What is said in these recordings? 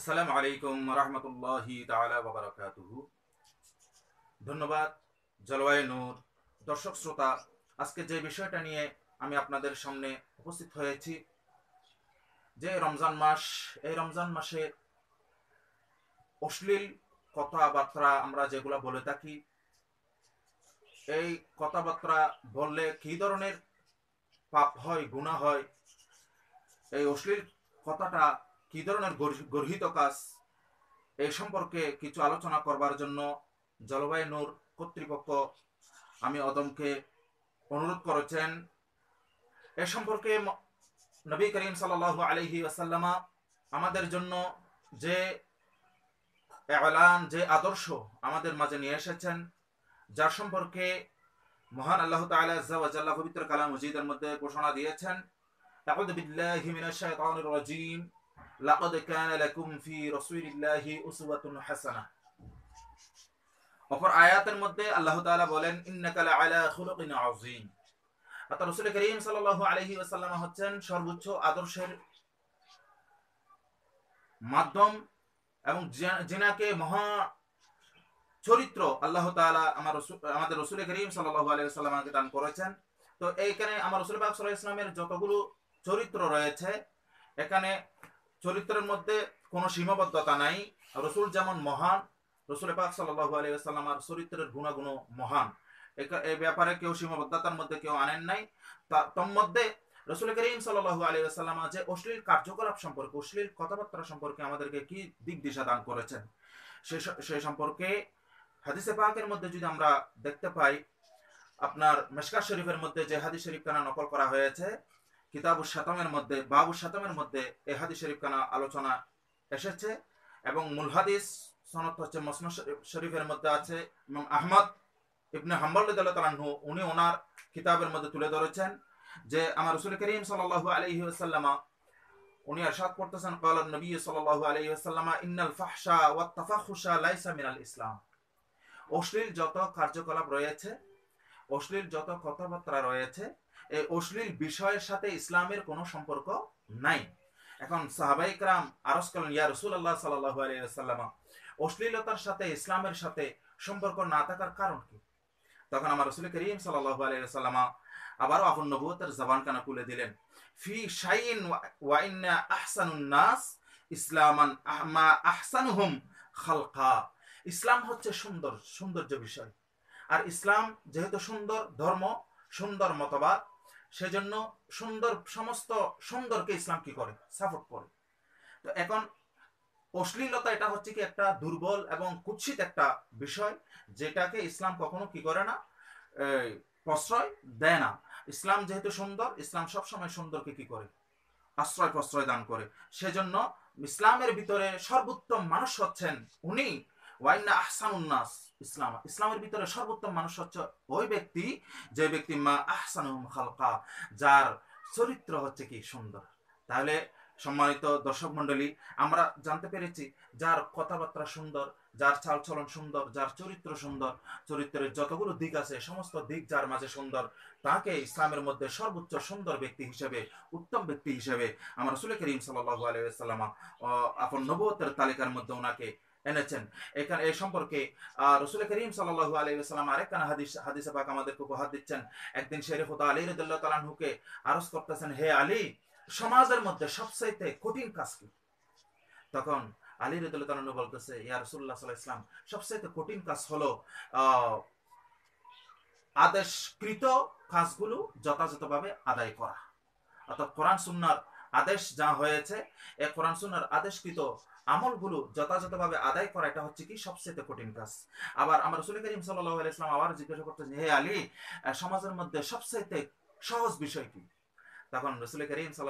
আসসালামু আলাইকুম রহমতুল্লাহি বারাকাতুহু ধন্যবাদ জলবায়ু নূর দর্শক শ্রোতা আজকে যে বিষয়টা নিয়ে আমি আপনাদের সামনে উপস্থিত হয়েছি যে রমজান মাস এই রমজান মাসে অশ্লীল কথাবার্তা আমরা যেগুলো বলে থাকি এই কথাবার্তা বললে কি ধরনের পাপ হয় গুণা হয় এই অশ্লীল কথাটা কি ধরনের গর্হিত কাজ এ সম্পর্কে কিছু আলোচনা করবার জন্য জলবায়ু নূর কর্তৃপক্ষ আমি অদমকে অনুরোধ করেছেন এ সম্পর্কে নবী করিম সাল আলহি আসাল্লামা আমাদের জন্য যে এলান যে আদর্শ আমাদের মাঝে নিয়ে এসেছেন যার সম্পর্কে মহান আল্লাহ তাল্লাহ পবিত্র কালাম মজিদের মধ্যে ঘোষণা দিয়েছেন তাহলে বিল্লাহ হিমিনা রাজিম لقد كان لكم في رسول الله أسوة حسنة অপর আয়াতের মধ্যে আল্লাহ তাআলা বলেন ইন্নাকা লাআলা খুলুকিন আযীম অর্থাৎ রাসূল করিম সাল্লাল্লাহু আলাইহি ওয়াসাল্লাম হচ্ছেন সর্বোচ্চ আদর্শের মাধ্যম এবং জিনাকে মহা চরিত্র আল্লাহ তাআলা আমার আমাদের রাসূল করিম সাল্লাল্লাহু আলাইহি ওয়াসাল্লামকে দান করেছেন তো এইখানে আমার রাসূল পাক সাল্লাল্লাহু আলাইহি ওয়াসাল্লামের যতগুলো চরিত্র রয়েছে এখানে চরিত্রের মধ্যে কোনো সীমাবদ্ধতা নাই রসুল যেমন মহান রসুল পাক সাল্লাহ আলী আর চরিত্রের গুণাগুণ মহান এ ব্যাপারে কেউ সীমাবদ্ধতার মধ্যে কেউ আনেন নাই তন্মধ্যে রসুল করিম সাল্লু আলী আসাল্লাম যে অশ্লীল কার্যকলাপ সম্পর্কে অশ্লীল কথাবার্তা সম্পর্কে আমাদেরকে কি দিক দিশা দান করেছেন সে সম্পর্কে হাদিসে পাকের মধ্যে যদি আমরা দেখতে পাই আপনার মেশকা শরীফের মধ্যে যে হাদিস শরীফ কানা নকল করা হয়েছে কিতাবু সাতামের মধ্যে বাবু সাতামের মধ্যে এ হাদিস শরীফ শরীফখানা আলোচনা এসেছে এবং মূল হাদিস সনদ হচ্ছে মসনদ শরীফের মধ্যে আছে এবং আহমদ ইবনে হাম্বল্লাহ তালাহু উনি ওনার কিতাবের মধ্যে তুলে ধরেছেন যে আমার রসুল করিম সাল আলহি আসাল্লামা উনি আরশাদ করতেছেন কালার নবী সাল্লাল্লাহু আলাইহি ওয়াসাল্লামা ইন্নাল ফাহশা ওয়াত তাফাখুশা লাইসা মিনাল ইসলাম অশ্লীল যত কার্যকলাপ রয়েছে অশ্লীল যত কথাবার্তা রয়েছে এই অশ্লীল বিষয়ের সাথে ইসলামের কোনো সম্পর্ক নাই এখন সাহাবাই ক্রাম আরস করলেন ইয়া রসুল আল্লাহ সাল্লাহ অশ্লীলতার সাথে ইসলামের সাথে সম্পর্ক না থাকার কারণ কি তখন আমার রসুল করিম সাল্লাহ আবারও আপন নবুয়তের জবান কানা খুলে দিলেন ফি শাইন ওয়াইন্না আহসানুন নাস ইসলামান আহমা আহসানুহুম খালকা ইসলাম হচ্ছে সুন্দর সৌন্দর্য বিষয় আর ইসলাম যেহেতু সুন্দর ধর্ম সুন্দর মতবাদ সেজন্য সুন্দর সমস্ত সুন্দরকে ইসলাম কি করে সাপোর্ট করে তো এখন অশ্লীলতা এটা হচ্ছে কি একটা দুর্বল এবং কুৎসিত একটা বিষয় যেটাকে ইসলাম কখনো কি করে না প্রশ্রয় দেয় না ইসলাম যেহেতু সুন্দর ইসলাম সবসময় সুন্দরকে কি করে আশ্রয় প্রশ্রয় দান করে সেজন্য ইসলামের ভিতরে সর্বোত্তম মানুষ হচ্ছেন উনি ওয়াইনা আহসানুন্নাস ইসলাম ইসলামের ভিতরে সর্বোত্তম মানুষ হচ্ছে ওই ব্যক্তি যে ব্যক্তি মা আহসান খালকা যার চরিত্র হচ্ছে কি সুন্দর তাহলে সম্মানিত দর্শক মন্ডলী আমরা জানতে পেরেছি যার কথাবার্তা সুন্দর যার চালচলন সুন্দর যার চরিত্র সুন্দর চরিত্রের যতগুলো দিক আছে সমস্ত দিক যার মাঝে সুন্দর তাকে ইসলামের মধ্যে সর্বোচ্চ সুন্দর ব্যক্তি হিসেবে উত্তম ব্যক্তি হিসেবে আমার রসুল করিম সাল্লাহ আলিয়া আপন নবতের তালিকার মধ্যে ওনাকে এনেছেন এখানে এ সম্পর্কে রসুল করিম সাল্লাহ আলাইসালাম আরেকখানা হাদিস হাদিস পাক আমাদেরকে উপহার দিচ্ছেন একদিন শেরে খোদা আলী রদুল্লাহ তালানহুকে আরজ করতেছেন হে আলী সমাজের মধ্যে সবচাইতে কঠিন কাজ কি তখন আলী রদুল্লাহ তালানহু বলতেছে ইয়া রসুল্লাহ সাল্লাহ ইসলাম সবচাইতে কঠিন কাজ হলো আদেশকৃত কাজগুলো যথাযথভাবে আদায় করা অর্থাৎ কোরআন সুন্নার আদেশ যা হয়েছে এ কোরআন সুন্নার আদেশকৃত আমলগুলো যথাযথভাবে আদায় করা এটা হচ্ছে কি সবচেয়ে কঠিন কাজ আবার আমার রসুল করিম সাল্লাহ ইসলাম আবার জিজ্ঞাসা করতেছে হে আলী সমাজের মধ্যে সবচাইতে সহজ বিষয় কি তখন রসুল করিম সাল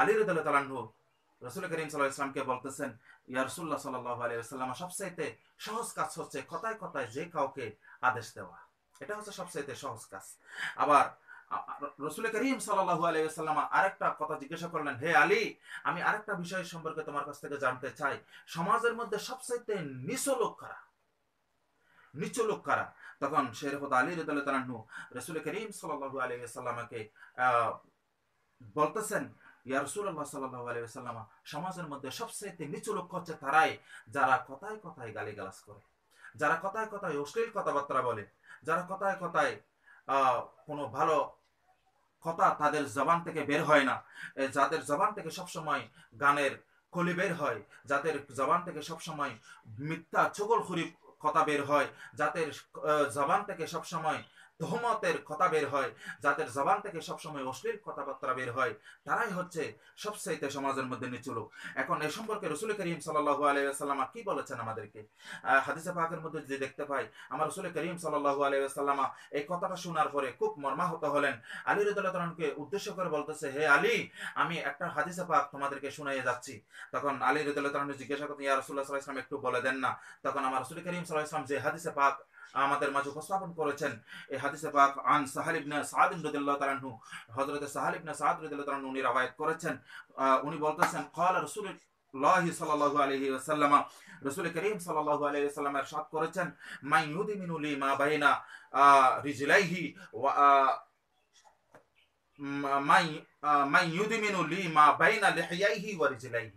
আলী রদুল্লাহ রসুল করিম সাল্লাহিসামকে বলতেছেন ইয়ারসুল্লাহ সাল্লাহ আলিয়াল্লাম সবচাইতে সহজ কাজ হচ্ছে কথায় কথায় যে কাউকে আদেশ দেওয়া এটা হচ্ছে সবচাইতে সহজ কাজ আবার রসুল করিম সাল্লাম আলাইসাল্লাম আরেকটা কথা জিজ্ঞাসা করলেন হে আলী আমি আরেকটা বিষয় সম্পর্কে তোমার কাছ থেকে জানতে চাই সমাজের মধ্যে সবচাইতে নিচু লোক কারা নিচু লোক কারা তখন শেরফত আলী তালু রসুল করিম সাল্লাহু আলাইসাল্লামাকে বলতেছেন ইয়ারসুল্লাহ সাল্লাহ আলাইসাল্লাম সমাজের মধ্যে সবচাইতে নিচু লোক হচ্ছে তারাই যারা কথায় কথায় গালি গালাস করে যারা কথায় কথায় অশ্লীল কথাবার্তা বলে যারা কথায় কথায় কোনো ভালো কথা তাদের জবান থেকে বের হয় না যাদের জবান থেকে সবসময় গানের কলি বের হয় যাদের জবান থেকে সবসময় মিথ্যা চগলখুরি কথা বের হয় যাদের জবান থেকে সবসময় তোহমতের কথা বের হয় যাদের জবান থেকে সবসময় অশ্লীল কথাবার্তা বের হয় তারাই হচ্ছে সবচাইতে সমাজের মধ্যে নিচু লোক এখন এ সম্পর্কে রসুল করিম সাল্লাহু আলাইসাল্লামা কি বলেছেন আমাদেরকে হাদিসা পাকের মধ্যে যদি দেখতে পাই আমার রসুল করিম সাল্লাহু আলাইসাল্লামা এই কথাটা শোনার পরে খুব মর্মাহত হলেন আলী রদুল্লাহকে উদ্দেশ্য করে বলতেছে হে আলী আমি একটা হাদিসা পাক তোমাদেরকে শুনাইয়ে যাচ্ছি তখন আলী রদুল্লাহ জিজ্ঞাসা করতেন ইয়া রসুল্লাহ সাল্লাহ ইসলাম একটু বলে দেন না তখন আমার রসুল করিম সাল্লাহ ইসলাম যে হাদিসা পাক আমাদের মাঝে উপস্থাপন করেছেন এই হাদিসে পাক আন সাহাল ইবনে সাদ রাদিয়াল্লাহু তাআলা আনহু সাহাল ইবনে সাদ রাদিয়াল্লাহু তাআলা উনি রাওয়ায়াত করেছেন উনি বলতেছেন ক্বালা রাসূল আল্লাহ সাল্লাল্লাহু আলাইহি ওয়াসাল্লাম রাসূল কারীম সাল্লাল্লাহু আলাইহি ওয়াসাল্লাম ارشاد করেছেন মাই মিনু লি মা বাইনা রিজলাইহি ওয়া মাই মাই মিনু লি মা বাইনা লিহিয়াইহি ওয়া রিজলাইহি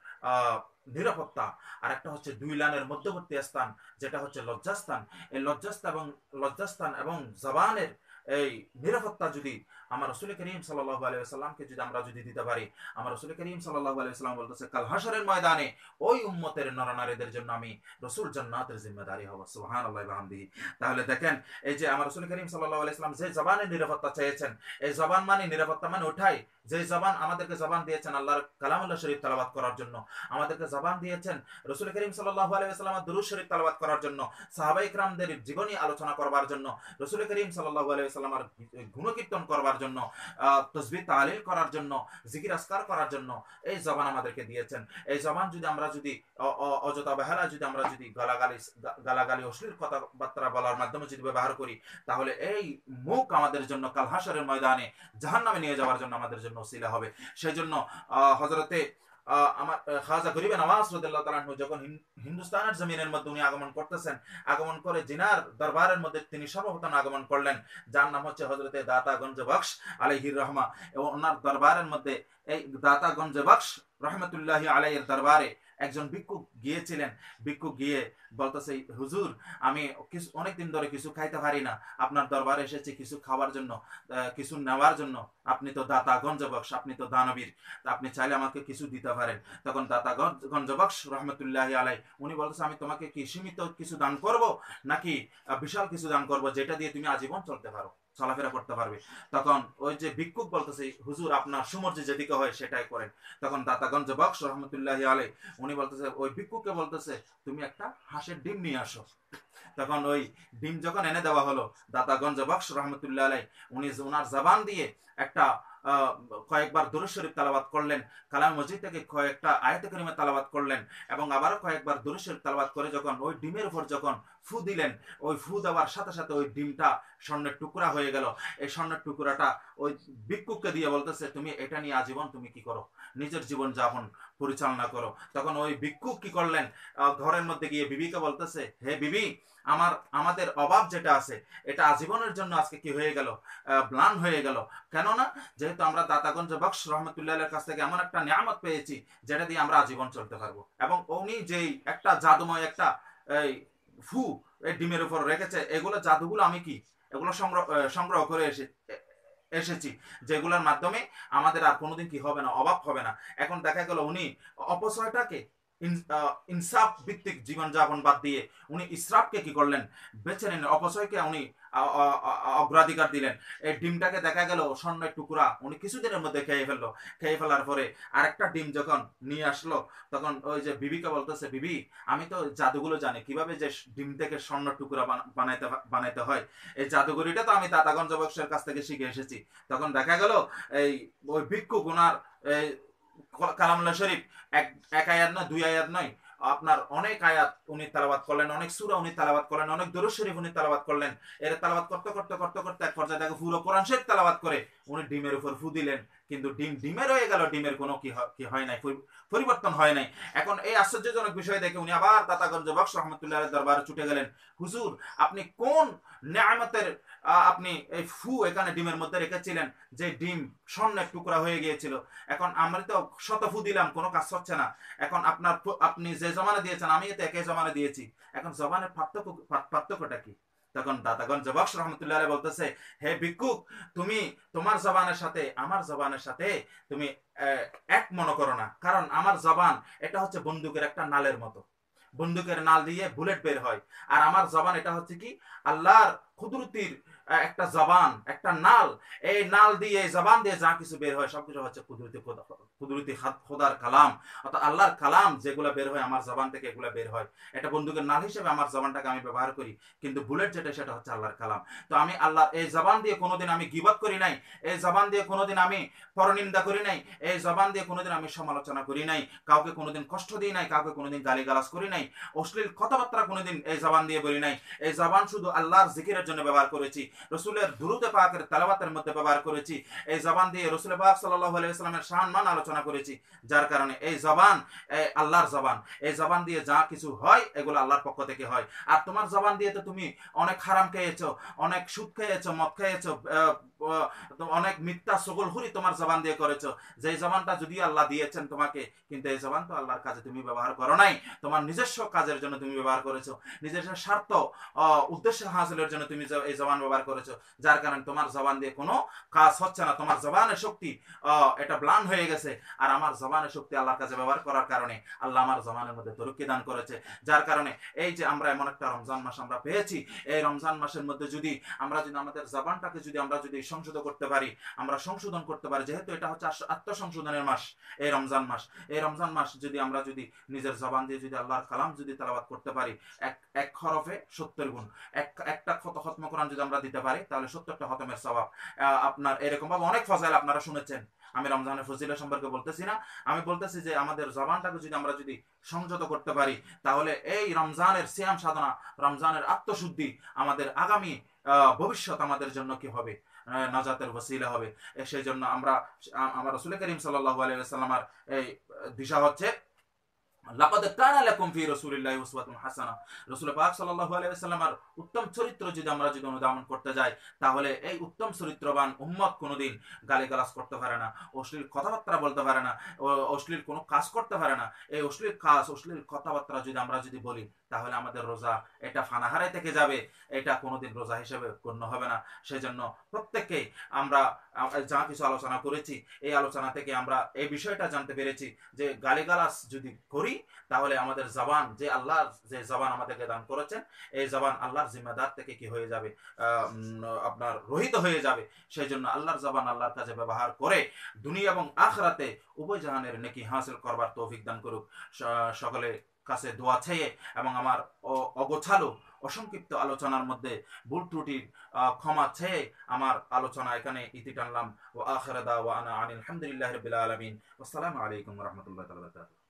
নিরাপত্তা আর একটা হচ্ছে দুই লানের মধ্যবর্তী স্থান যেটা হচ্ছে লজ্জাস্থান এই লজ্জাস্থান এবং লজ্জাস্থান এবং জবানের এই নিরাপত্তা যদি আমার রসুল করিম সাল্লাহ আলাইসাল্লামকে যদি আমরা যদি দিতে পারি আমার রসুল করিম সাল্লাহ আলাইসাল্লাম বলতেছে কাল হাসরের ময়দানে ওই উম্মতের নরনারীদের জন্য আমি রসুল জন্নাতের জিম্মেদারি হব সুহান আল্লাহ তাহলে দেখেন এই যে আমার রসুল করিম সাল্লাহ আলাইসাল্লাম যে জবানের নিরাপত্তা চেয়েছেন এই জবান মানে নিরাপত্তা মানে ওঠাই যে জবান আমাদেরকে জবান দিয়েছেন আল্লাহর কালামুল্লাহ শরীফ তালাবাদ করার জন্য আমাদেরকে জবান দিয়েছেন রসুল করিম সাল্লাহ আলাইসাল্লাম দুরুদ শরীফ তালাবাদ করার জন্য সাহাবা ইকরামদের জীবনী আলোচনা করবার জন্য রসুল করিম সাল্লাহ আলাইসাল্লাম সাল্লামের গুণকীর্তন করবার জন্য তসবি তালিল করার জন্য জিকির আসকার করার জন্য এই জবান আমাদেরকে দিয়েছেন এই জবান যদি আমরা যদি অযথা বেহালা যদি আমরা যদি গালাগালি গালাগালি অশ্লীল কথাবার্তা বলার মাধ্যমে যদি ব্যবহার করি তাহলে এই মুখ আমাদের জন্য কালহাসারের ময়দানে জাহান নামে নিয়ে যাওয়ার জন্য আমাদের জন্য ওসিলা হবে সেই জন্য হজরতে খাজা গরিবে নওয়াজ রদুল্লাহ তালাহু যখন হিন্দুস্তানের জমিনের মধ্যে উনি আগমন করতেছেন আগমন করে জিনার দরবারের মধ্যে তিনি সর্বপ্রথম আগমন করলেন যার নাম হচ্ছে হজরতে গঞ্জ বক্স আলহির রহমা এবং ওনার দরবারের মধ্যে এই গঞ্জ বক্স রহমতুল্লাহ আলাইয়ের দরবারে একজন ভিক্ষুক গিয়েছিলেন ভিক্ষুক গিয়ে বলতেছে হুজুর আমি কিছু অনেকদিন ধরে কিছু খাইতে পারি না আপনার দরবারে এসেছি কিছু খাওয়ার জন্য কিছু নেওয়ার জন্য আপনি তো দাতা গঞ্জবক্স আপনি তো দানবীর আপনি চাইলে আমাকে কিছু দিতে পারেন তখন দাতা গঞ্জবক্স রহমতুল্লাহ আলাই উনি বলতেছে আমি তোমাকে কি সীমিত কিছু দান করব নাকি বিশাল কিছু দান করব যেটা দিয়ে তুমি আজীবন চলতে পারো চলাফেরা করতে পারবে তখন ওই যে ভিক্ষুক বলতেছে হুজুর আপনার সুমর যেদিকে হয় সেটাই করেন তখন দাতাগঞ্জ বক্স রহমতুল্লাহ আলে উনি বলতেছে ওই ভিক্ষুককে বলতেছে তুমি একটা হাঁসের ডিম নিয়ে আসো তখন ওই ডিম যখন এনে দেওয়া হলো দাতাগঞ্জ বক্স রহমতুল্লাহ আলাই উনি ওনার জবান দিয়ে একটা কয়েকবার দুরুদ শরীফ তালাবাত করলেন কালাম মসজিদ থেকে কয়েকটা আয়ত করিমে তালাবাত করলেন এবং আবারও কয়েকবার দুরুদ শরীফ তালাবাত করে যখন ওই ডিমের উপর যখন ফু দিলেন ওই ফু দেওয়ার সাথে সাথে ওই ডিমটা স্বর্ণের টুকরা হয়ে গেল এই স্বর্ণের টুকরাটা ওই বিক্ষুককে দিয়ে বলতেছে তুমি এটা নিয়ে আজীবন তুমি কি করো নিজের জীবন যাপন পরিচালনা করো তখন ওই ভিক্ষুক কি করলেন ঘরের মধ্যে গিয়ে বিবিকে বলতেছে হে বিবি আমার আমাদের অভাব যেটা আছে এটা আজীবনের জন্য আজকে কি হয়ে গেল ব্লান হয়ে গেল কেননা যেহেতু আমরা দাতাগঞ্জ বক্স রহমতুল্লাহের কাছ থেকে এমন একটা নিয়ামত পেয়েছি যেটা দিয়ে আমরা আজীবন চলতে পারবো এবং উনি যেই একটা জাদুময় একটা এই ফু ডিমের উপর রেখেছে এগুলো জাদুগুলো আমি কি এগুলো সংগ্রহ সংগ্রহ করে এসে এসেছি যেগুলোর মাধ্যমে আমাদের আর কোনোদিন কি হবে না অবাক হবে না এখন দেখা গেল উনি অপচয়টাকে ইনসাফ ভিত্তিক জীবনযাপন বাদ দিয়ে উনি ইসরাফকে কি করলেন বেছে নেন অপচয়কে উনি অগ্রাধিকার দিলেন এই ডিমটাকে দেখা গেল স্বর্ণের টুকরা উনি কিছুদিনের মধ্যে খেয়ে ফেললো খেয়ে ফেলার পরে আরেকটা ডিম যখন নিয়ে আসলো তখন ওই যে বিবিকে বলতেছে বিবি আমি তো জাদুগুলো জানি কিভাবে যে ডিম থেকে স্বর্ণ টুকরা বানাইতে বানাইতে হয় এই জাদুগুলিটা তো আমি দাদাগঞ্জ বক্সের কাছ থেকে শিখে এসেছি তখন দেখা গেল এই ওই ভিক্ষু গুনার এই কালামুল্লাহ শরীফ এক এক আয়াত নয় দুই আয়াত নয় আপনার অনেক আয়াত উনি তালাবাদ করলেন অনেক সুরা উনি তালাবাদ করলেন অনেক দরুদ শরীফ উনি তালাবাদ করলেন এর তালাবাদ করতে করতে করতে করতে এক পর্যায়ে তাকে পুরো কোরআন শরীফ তালাবাদ করে উনি ডিমের উপর ফু দিলেন কিন্তু ডিম ডিমে রয়ে গেল ডিমের কোনো কি হয় নাই পরিবর্তন হয় নাই এখন এই আশ্চর্যজনক বিষয় দেখে উনি আবার তাতাগঞ্জ বক্স রহমতুল্লাহ দরবার ছুটে গেলেন হুজুর আপনি কোন নেয়ামতের আপনি এই ফু এখানে ডিমের মধ্যে রেখেছিলেন যে ডিম স্বর্ণের টুকরা হয়ে গিয়েছিল এখন আমরা তো শত ফু দিলাম কোনো কাজ হচ্ছে না এখন আপনার আপনি যে জমানা দিয়েছেন আমি এতে একে জমানা দিয়েছি এখন জমানের পার্থক্য পার্থক্যটা কি তখন দাতাগণ জবাক্স রহমতুল্লাহ বলতেছে হে ভিক্ষুক তুমি তোমার জবানের সাথে আমার জবানের সাথে তুমি এক মনে করো না কারণ আমার জবান এটা হচ্ছে বন্দুকের একটা নালের মতো বন্দুকের নাল দিয়ে বুলেট বের হয় আর আমার জবান এটা হচ্ছে কি আল্লাহর ক্ষুদ্রতির একটা জবান একটা নাল এই নাল দিয়ে এই জবান দিয়ে যা কিছু বের হয় সবকিছু হচ্ছে কুদরতি কুদরতি হাত খোদার কালাম অর্থাৎ আল্লাহর কালাম যেগুলো বের হয় আমার জবান থেকে এগুলো বের হয় এটা বন্দুকের নাল হিসেবে আমার জবানটাকে আমি ব্যবহার করি কিন্তু বুলেট যেটা সেটা হচ্ছে আল্লাহর কালাম তো আমি আল্লাহ এই জবান দিয়ে কোনোদিন আমি গিবত করি নাই এই জবান দিয়ে কোনোদিন আমি পরনিন্দা করি নাই এই জবান দিয়ে কোনোদিন আমি সমালোচনা করি নাই কাউকে কোনোদিন কষ্ট দিই নাই কাউকে কোনোদিন গালি গালাস করি নাই অশ্লীল কথাবার্তা কোনোদিন এই জবান দিয়ে বলি নাই এই জবান শুধু আল্লাহর জিকিরের জন্য ব্যবহার করেছি রসুলের দুরুদে পাকের তালাবাতের মধ্যে ব্যবহার করেছি এই জবান দিয়ে রসুল পাক সাল্লাহ আলাইসালামের সম্মান আলোচনা করেছি যার কারণে এই জবান আল্লাহর জবান এই জবান দিয়ে যা কিছু হয় এগুলো আল্লাহর পক্ষ থেকে হয় আর তোমার জবান দিয়ে তো তুমি অনেক হারাম খেয়েছো অনেক সুদ খেয়েছো মদ খেয়েছো অনেক মিথ্যা হুরি তোমার জবান দিয়ে করেছো যে জবানটা যদি আল্লাহ দিয়েছেন তোমাকে কিন্তু এই জবান তো আল্লাহর কাজে তুমি ব্যবহার করো নাই তোমার নিজস্ব কাজের জন্য তুমি ব্যবহার করেছো নিজস্ব স্বার্থ উদ্দেশ্য হাসিলের জন্য তুমি এই জবান ব্যবহার ব্যবহার করেছো যার কারণে তোমার জবান দিয়ে কোনো কাজ হচ্ছে না তোমার জবানের শক্তি এটা ব্লান হয়ে গেছে আর আমার জবানের শক্তি আল্লাহর কাছে ব্যবহার করার কারণে আল্লাহ আমার জবানের মধ্যে তরুক্কি দান করেছে যার কারণে এই যে আমরা এমন একটা রমজান মাস আমরা পেয়েছি এই রমজান মাসের মধ্যে যদি আমরা যদি আমাদের জবানটাকে যদি আমরা যদি সংশোধন করতে পারি আমরা সংশোধন করতে পারি যেহেতু এটা হচ্ছে আত্মসংশোধনের মাস এই রমজান মাস এই রমজান মাস যদি আমরা যদি নিজের জবান দিয়ে যদি আল্লাহর কালাম যদি তালাবাদ করতে পারি এক এক খরফে সত্তর গুণ কোরআন যদি আমরা দিতে পারি তাহলে সত্তরটা স্বভাব আপনার অনেক ফজাইল আপনারা শুনেছেন আমি রমজানের সম্পর্কে বলতেছি না আমি বলতেছি যে আমাদের জবানটাকে যদি আমরা যদি সংযত করতে পারি তাহলে এই রমজানের শ্যাম সাধনা রমজানের আত্মশুদ্ধি আমাদের আগামী ভবিষ্যৎ আমাদের জন্য কি হবে নাজাতের ওসিলা হবে সেই জন্য আমরা আমার রসুল করিম সাল্লাহ আলিয়া সাল্লামার এই দিশা হচ্ছে লাকাদ কানা লাকুম ফি রাসূলিল্লাহি উসওয়াতুন হাসানা রাসূল পাক সাল্লাল্লাহু আলাইহি ওয়াসাল্লামের উত্তম চরিত্র যদি আমরা যদি অনুধাবন করতে যাই তাহলে এই উত্তম চরিত্রবান উম্মত কোনোদিন গালিগালাজ করতে পারে না অশ্লীল কথাবার্তা বলতে পারে না অশ্লীল কোনো কাজ করতে পারে না এই অশ্লীল কাজ অশ্লীল কথাবার্তা যদি আমরা যদি বলি তাহলে আমাদের রোজা এটা ফানাহারাই থেকে যাবে এটা কোনোদিন রোজা হিসেবে গণ্য হবে না সেজন্য প্রত্যেককে আমরা যা কিছু আলোচনা করেছি এই আলোচনা থেকে আমরা এই বিষয়টা জানতে পেরেছি যে গালিগালাস যদি করি তাহলে আমাদের জবান যে আল্লাহর যে জবান আমাদেরকে দান করেছেন এই জবান আল্লাহর জিম্মাদার থেকে কি হয়ে যাবে আপনার রহিত হয়ে যাবে সেই জন্য আল্লাহর জবান আল্লাহর কাছে ব্যবহার করে দুনিয়া এবং আখরাতে উভয় জাহানের নেকি হাসিল করবার তৌফিক দান করুক সকলে কাছে দোয়া চেয়ে এবং আমার অগোছালো অসংক্ষিপ্ত আলোচনার মধ্যে ভুল ত্রুটির ক্ষমা চেয়ে আমার আলোচনা এখানে ইতি টানলাম ও আখরদা ওয়ানা আনিল হামদুলিল্লাহ রবিল আলমিন আসসালামু আলাইকুম রহমতুল্লাহ